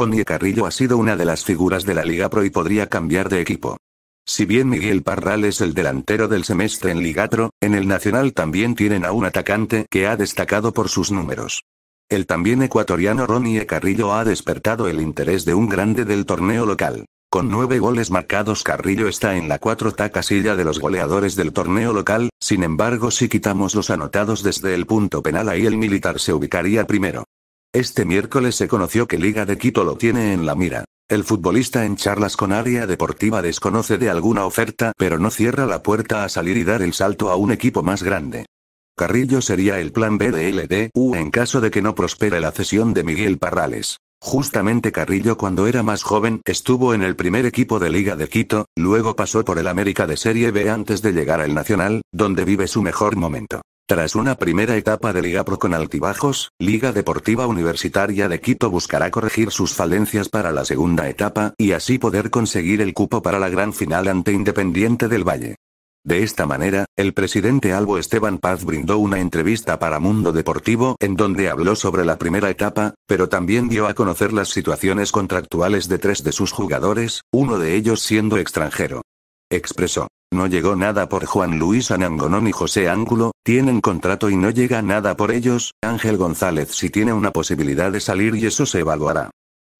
Ronnie Carrillo ha sido una de las figuras de la Liga Pro y podría cambiar de equipo. Si bien Miguel Parral es el delantero del semestre en Ligatro, en el Nacional también tienen a un atacante que ha destacado por sus números. El también ecuatoriano Ronnie Carrillo ha despertado el interés de un grande del torneo local. Con nueve goles marcados Carrillo está en la 4 ta casilla de los goleadores del torneo local, sin embargo si quitamos los anotados desde el punto penal ahí el militar se ubicaría primero. Este miércoles se conoció que Liga de Quito lo tiene en la mira. El futbolista en charlas con área deportiva desconoce de alguna oferta pero no cierra la puerta a salir y dar el salto a un equipo más grande. Carrillo sería el plan B de LDU en caso de que no prospere la cesión de Miguel Parrales. Justamente Carrillo cuando era más joven estuvo en el primer equipo de Liga de Quito, luego pasó por el América de Serie B antes de llegar al Nacional, donde vive su mejor momento. Tras una primera etapa de Liga Pro con altibajos, Liga Deportiva Universitaria de Quito buscará corregir sus falencias para la segunda etapa y así poder conseguir el cupo para la gran final ante Independiente del Valle. De esta manera, el presidente Albo Esteban Paz brindó una entrevista para Mundo Deportivo en donde habló sobre la primera etapa, pero también dio a conocer las situaciones contractuales de tres de sus jugadores, uno de ellos siendo extranjero. Expresó. No llegó nada por Juan Luis Anangonón y José Ángulo, tienen contrato y no llega nada por ellos, Ángel González si tiene una posibilidad de salir y eso se evaluará.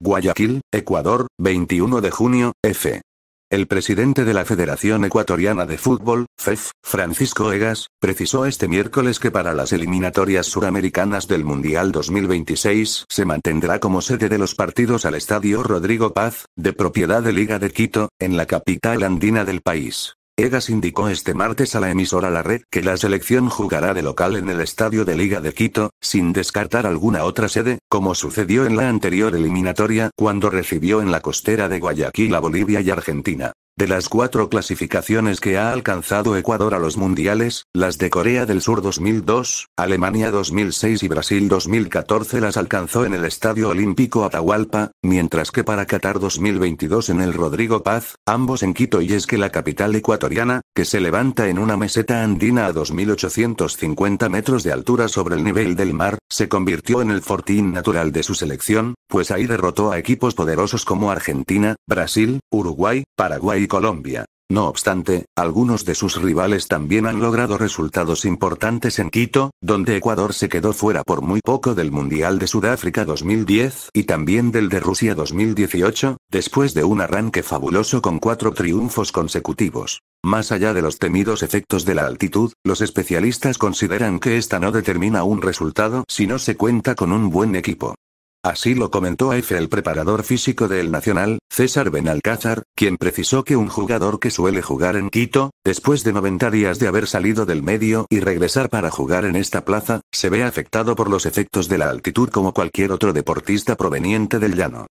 Guayaquil, Ecuador, 21 de junio, F. El presidente de la Federación Ecuatoriana de Fútbol, FEF, e Francisco Egas, precisó este miércoles que para las eliminatorias suramericanas del Mundial 2026 se mantendrá como sede de los partidos al Estadio Rodrigo Paz, de propiedad de Liga de Quito, en la capital andina del país. Egas indicó este martes a la emisora La Red que la selección jugará de local en el Estadio de Liga de Quito, sin descartar alguna otra sede, como sucedió en la anterior eliminatoria cuando recibió en la costera de Guayaquil a Bolivia y Argentina. De las cuatro clasificaciones que ha alcanzado Ecuador a los mundiales, las de Corea del Sur 2002, Alemania 2006 y Brasil 2014 las alcanzó en el Estadio Olímpico Atahualpa, mientras que para Qatar 2022 en el Rodrigo Paz, ambos en Quito y es que la capital ecuatoriana, que se levanta en una meseta andina a 2.850 metros de altura sobre el nivel del mar, se convirtió en el fortín natural de su selección, pues ahí derrotó a equipos poderosos como Argentina, Brasil, Uruguay, Paraguay y Colombia. No obstante, algunos de sus rivales también han logrado resultados importantes en Quito, donde Ecuador se quedó fuera por muy poco del Mundial de Sudáfrica 2010 y también del de Rusia 2018, después de un arranque fabuloso con cuatro triunfos consecutivos. Más allá de los temidos efectos de la altitud, los especialistas consideran que esta no determina un resultado si no se cuenta con un buen equipo. Así lo comentó EFE el preparador físico del Nacional, César Benalcázar, quien precisó que un jugador que suele jugar en Quito, después de 90 días de haber salido del medio y regresar para jugar en esta plaza, se ve afectado por los efectos de la altitud como cualquier otro deportista proveniente del llano.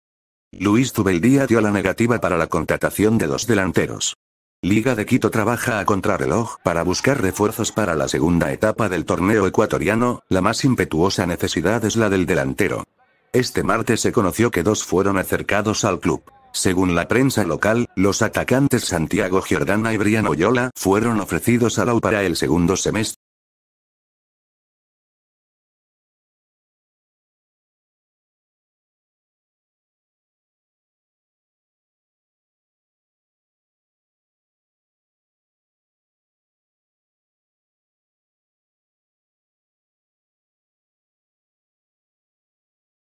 Luis Zubeldía dio la negativa para la contratación de dos delanteros. Liga de Quito trabaja a contrarreloj para buscar refuerzos para la segunda etapa del torneo ecuatoriano, la más impetuosa necesidad es la del delantero. Este martes se conoció que dos fueron acercados al club. Según la prensa local, los atacantes Santiago Giordana y Brian Oyola fueron ofrecidos a U para el segundo semestre.